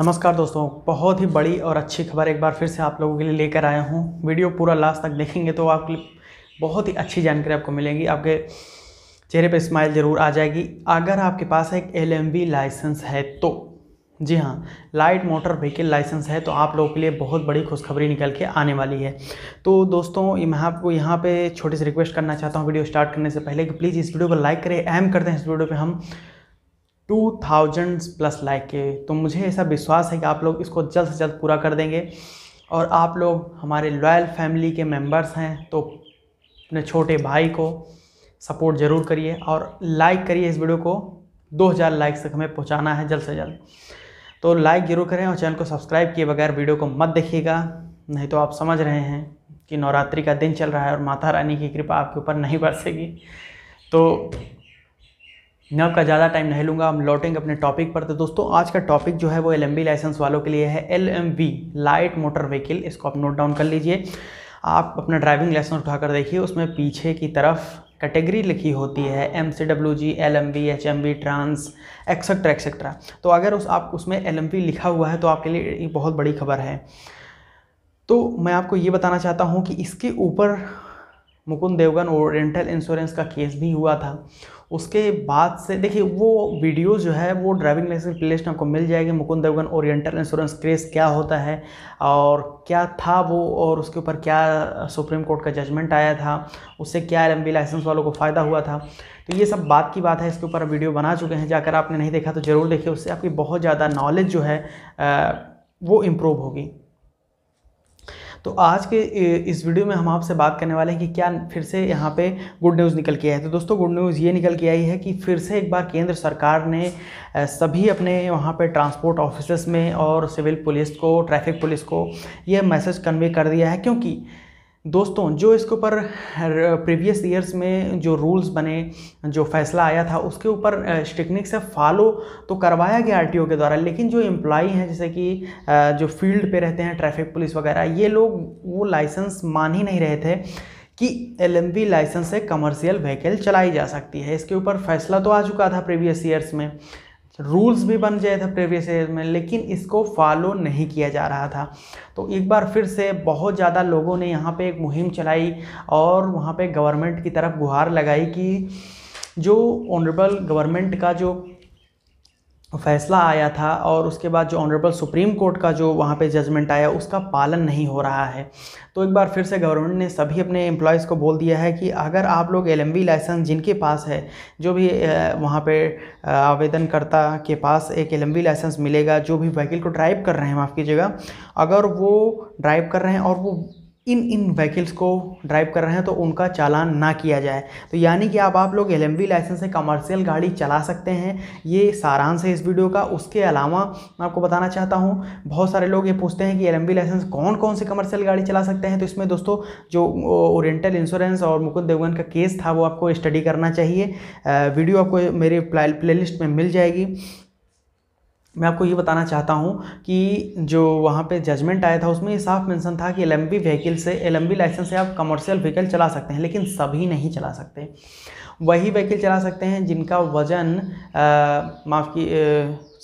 नमस्कार दोस्तों बहुत ही बड़ी और अच्छी खबर एक बार फिर से आप लोगों के लिए लेकर आया हूँ वीडियो पूरा लास्ट तक देखेंगे तो आप बहुत ही अच्छी जानकारी आपको मिलेगी आपके चेहरे पर स्माइल ज़रूर आ जाएगी अगर आपके पास एक एल लाइसेंस है तो जी हाँ लाइट मोटर व्हीकल लाइसेंस है तो आप लोगों के लिए बहुत बड़ी खुशखबरी निकल के आने वाली है तो दोस्तों मैं आपको यहाँ पे छोटी सी रिक्वेस्ट करना चाहता हूँ वीडियो स्टार्ट करने से पहले कि प्लीज़ इस वीडियो को लाइक करें अहम करते हैं इस वीडियो पे हम टू थाउजेंड प्लस लाइक के तो मुझे ऐसा विश्वास है कि आप लोग इसको जल्द से जल्द पूरा कर देंगे और आप लोग हमारे लॉयल फैमिली के मेंबर्स हैं तो अपने छोटे भाई को सपोर्ट ज़रूर करिए और लाइक करिए इस वीडियो को 2000 लाइक तक हमें पहुंचाना है जल्द से जल्द तो लाइक ज़रूर करें और चैनल को सब्सक्राइब किए बगैर वीडियो को मत देखिएगा नहीं तो आप समझ रहे हैं कि नवरात्रि का दिन चल रहा है और माता रानी की कृपा आपके ऊपर नहीं बरसेगी तो मैं आपका ज़्यादा टाइम नहीं लूँगा हम लौटेंगे अपने टॉपिक पर तो दोस्तों आज का टॉपिक जो है वो एल लाइसेंस वालों के लिए है एल लाइट मोटर व्हीकल इसको आप नोट डाउन कर लीजिए आप अपना ड्राइविंग लाइसेंस उठाकर देखिए उसमें पीछे की तरफ कैटेगरी लिखी होती है M C W G L M B H M B trans etcetera etcetera तो अगर उस आप उसमें एल एम लिखा हुआ है तो आपके लिए बहुत बड़ी खबर है तो मैं आपको ये बताना चाहता हूँ कि इसके ऊपर मुकुंद देवगन रेंटल इंश्योरेंस का केस भी हुआ था उसके बाद से देखिए वो वीडियो जो है वो ड्राइविंग लाइसेंस प्लेलिस्ट आपको मिल जाएगी Mukund Devgan Oriental insurance case क्या होता है और क्या था वो और उसके ऊपर क्या सुप्रीम कोर्ट का जजमेंट आया था उससे क्या एल लाइसेंस वालों को फ़ायदा हुआ था तो ये सब बात की बात है इसके ऊपर वीडियो बना चुके हैं जाकर आपने नहीं देखा तो ज़रूर देखिए उससे आपकी बहुत ज़्यादा नॉलेज जो है वो इम्प्रूव होगी तो आज के इस वीडियो में हम आपसे बात करने वाले हैं कि क्या फिर से यहाँ पे गुड न्यूज़ निकल के आई है तो दोस्तों गुड न्यूज़ ये निकल के आई है कि फिर से एक बार केंद्र सरकार ने सभी अपने वहाँ पे ट्रांसपोर्ट ऑफिसर्स में और सिविल पुलिस को ट्रैफिक पुलिस को यह मैसेज कन्वे कर दिया है क्योंकि दोस्तों जो इसके ऊपर प्रीवियस ईयर्स में जो रूल्स बने जो फैसला आया था उसके ऊपर स्टिकनिक से फॉलो तो करवाया गया आरटीओ के द्वारा लेकिन जो एम्प्लॉई हैं जैसे कि जो फील्ड पे रहते हैं ट्रैफिक पुलिस वगैरह ये लोग वो लाइसेंस मान ही नहीं रहे थे कि एल लाइसेंस से कमर्शियल व्हीकल चलाई जा सकती है इसके ऊपर फैसला तो आ चुका था प्रीवियस ईयर्स में रूल्स भी बन गए थे प्रीवियस ईयर में लेकिन इसको फॉलो नहीं किया जा रहा था तो एक बार फिर से बहुत ज़्यादा लोगों ने यहाँ पे एक मुहिम चलाई और वहाँ पे गवर्नमेंट की तरफ गुहार लगाई कि जो ऑनरेबल गवर्नमेंट का जो फैसला आया था और उसके बाद जो ऑनरेबल सुप्रीम कोर्ट का जो वहाँ पे जजमेंट आया उसका पालन नहीं हो रहा है तो एक बार फिर से गवर्नमेंट ने सभी अपने एम्प्लॉयज़ को बोल दिया है कि अगर आप लोग एल लाइसेंस जिनके पास है जो भी वहाँ पे आवेदनकर्ता के पास एक एल लाइसेंस मिलेगा जो भी व्हीकल को ड्राइव कर रहे हैं माफ़ कीजिएगा अगर वो ड्राइव कर रहे हैं और वो इन इन व्हीकल्स को ड्राइव कर रहे हैं तो उनका चालान ना किया जाए तो यानी कि आप आप लोग एल लाइसेंस से कमर्शियल गाड़ी चला सकते हैं ये सारांश है इस वीडियो का उसके अलावा मैं आपको बताना चाहता हूँ बहुत सारे लोग ये पूछते हैं कि एल लाइसेंस कौन कौन से कमर्शियल गाड़ी चला सकते हैं तो इसमें दोस्तों जो ओरिएटल इंश्योरेंस और मुकुंद देवगन का केस था वो आपको स्टडी करना चाहिए वीडियो आपको मेरे प्ले में मिल जाएगी मैं आपको ये बताना चाहता हूँ कि जो वहाँ पे जजमेंट आया था उसमें ये साफ मेंशन था कि एल व्हीकल से एल लाइसेंस से आप कमर्शियल व्हीकल चला सकते हैं लेकिन सभी नहीं चला सकते वही व्हीकल चला सकते हैं जिनका वज़न माफ़ की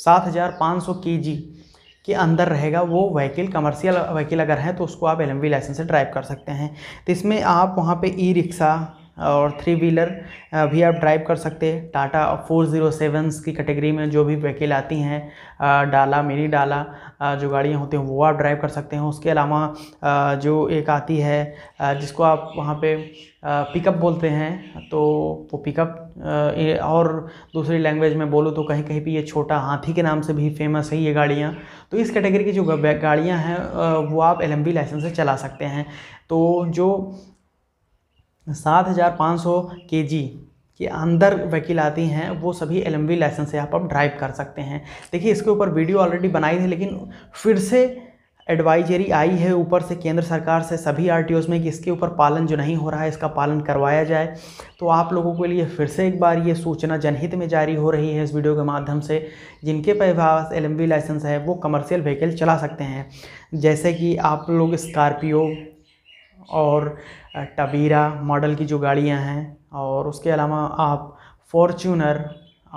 सात हज़ार पाँच सौ के जी के अंदर रहेगा वो व्हीकल कमर्शियल व्हीकल अगर है तो उसको आप एल लाइसेंस से ड्राइव कर सकते हैं तो इसमें आप वहाँ पर ई रिक्शा और थ्री व्हीलर भी आप ड्राइव कर सकते हैं टाटा फोर ज़ीरो सेवन्स की कैटेगरी में जो भी व्हीकल आती हैं डाला मिनी डाला जो गाड़ियाँ होती हैं वो आप ड्राइव कर सकते हैं उसके अलावा जो एक आती है जिसको आप वहाँ पे पिकअप बोलते हैं तो वो पिकअप और दूसरी लैंग्वेज में बोलूँ तो कहीं कहीं पे ये छोटा हाथी के नाम से भी फेमस है ये गाड़ियाँ तो इस कैटेगरी की जो गाड़ियाँ हैं वो आप एल लाइसेंस से चला सकते हैं तो जो सात हज़ार पाँच सौ के जी के अंदर वकील आती हैं वो सभी एल एम लाइसेंस से आप अब ड्राइव कर सकते हैं देखिए इसके ऊपर वीडियो ऑलरेडी बनाई थी लेकिन फिर से एडवाइजरी आई है ऊपर से केंद्र सरकार से सभी आर में कि इसके ऊपर पालन जो नहीं हो रहा है इसका पालन करवाया जाए तो आप लोगों के लिए फिर से एक बार ये सूचना जनहित में जारी हो रही है इस वीडियो के माध्यम से जिनके पास एल लाइसेंस है वो कमर्शियल व्हीकल चला सकते हैं जैसे कि आप लोग स्कॉर्पियो और टबीरा मॉडल की जो गाड़ियां हैं और उसके अलावा आप फॉर्चूनर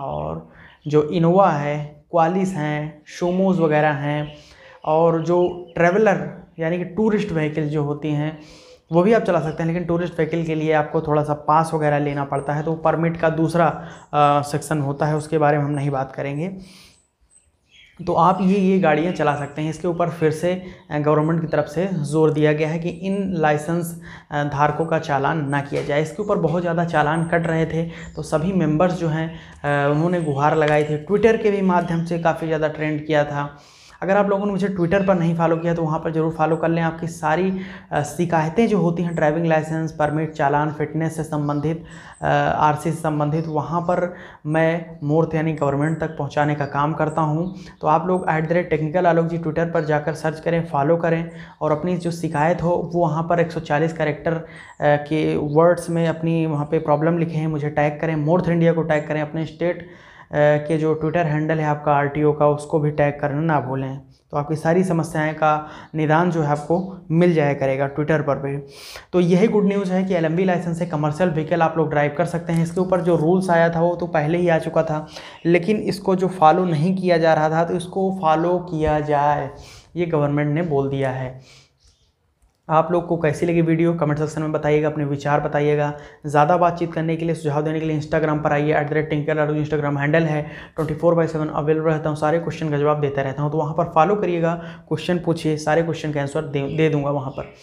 और जो इनोवा है क्वालिस हैं शोमोज़ वगैरह हैं और जो ट्रैवलर यानी कि टूरिस्ट व्हीकल जो होती हैं वो भी आप चला सकते हैं लेकिन टूरिस्ट व्हीकल के लिए आपको थोड़ा सा पास वगैरह लेना पड़ता है तो परमिट का दूसरा सेक्शन होता है उसके बारे में हम नहीं बात करेंगे तो आप ये ये गाड़ियाँ चला सकते हैं इसके ऊपर फिर से गवर्नमेंट की तरफ से जोर दिया गया है कि इन लाइसेंस धारकों का चालान ना किया जाए इसके ऊपर बहुत ज़्यादा चालान कट रहे थे तो सभी मेंबर्स जो हैं उन्होंने गुहार लगाई थी ट्विटर के भी माध्यम से काफ़ी ज़्यादा ट्रेंड किया था अगर आप लोगों ने मुझे ट्विटर पर नहीं फॉलो किया तो वहाँ पर जरूर फॉलो कर लें आपकी सारी शिकायतें जो होती हैं ड्राइविंग लाइसेंस परमिट चालान फिटनेस से संबंधित आर से संबंधित वहाँ पर मैं मोर्थ यानी गवर्नमेंट तक पहुँचाने का काम करता हूँ तो आप लोग at the rate technical Alok ji Twitter पर जाकर सर्च करें फॉलो करें और अपनी जो शिकायत हो वो वहाँ पर एक कैरेक्टर के वर्ड्स में अपनी वहाँ पर प्रॉब्लम लिखे हैं मुझे टैग करें मोर्थ इंडिया को टैग करें अपने स्टेट के जो ट्विटर हैंडल है आपका आर का उसको भी टैग करना ना भूलें तो आपकी सारी समस्याएं का निदान जो है आपको मिल जाया करेगा ट्विटर पर भी तो यही गुड न्यूज़ है कि एल लाइसेंस से कमर्शियल व्हीकल आप लोग ड्राइव कर सकते हैं इसके ऊपर जो रूल्स आया था वो तो पहले ही आ चुका था लेकिन इसको जो फॉलो नहीं किया जा रहा था तो इसको फॉलो किया जाए ये गवर्नमेंट ने बोल दिया है आप लोग को कैसी लगी वीडियो कमेंट सेक्शन में बताइएगा अपने विचार बताइएगा ज़्यादा बातचीत करने के लिए सुझाव देने के लिए इंस्टाग्राम पर आइए एट द रेट टिंकर लाडू इंस्टाग्राम हैंडल है twenty four by seven available रहता हूँ सारे क्वेश्चन का जवाब देता रहता हूँ तो वहाँ पर फॉलो करिएगा क्वेश्चन पूछिए सारे क्वेश्चन का आंसर दे, दे दूँगा वहाँ पर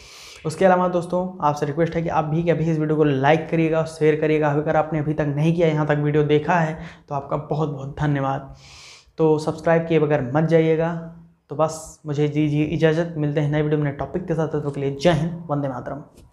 उसके अलावा दोस्तों आपसे रिक्वेस्ट है कि आप भी अभी इस वीडियो को लाइक करिएगा और शेयर करिएगा अगर आपने अभी तक नहीं किया यहाँ तक वीडियो देखा है तो आपका बहुत बहुत धन्यवाद तो सब्सक्राइब किए बगैर मत जाइएगा तो बस मुझे दीजिए इजाज़त मिलते हैं नए वीडियो में नए टॉपिक के साथ तो के लिए जय हिंद वंदे मातरम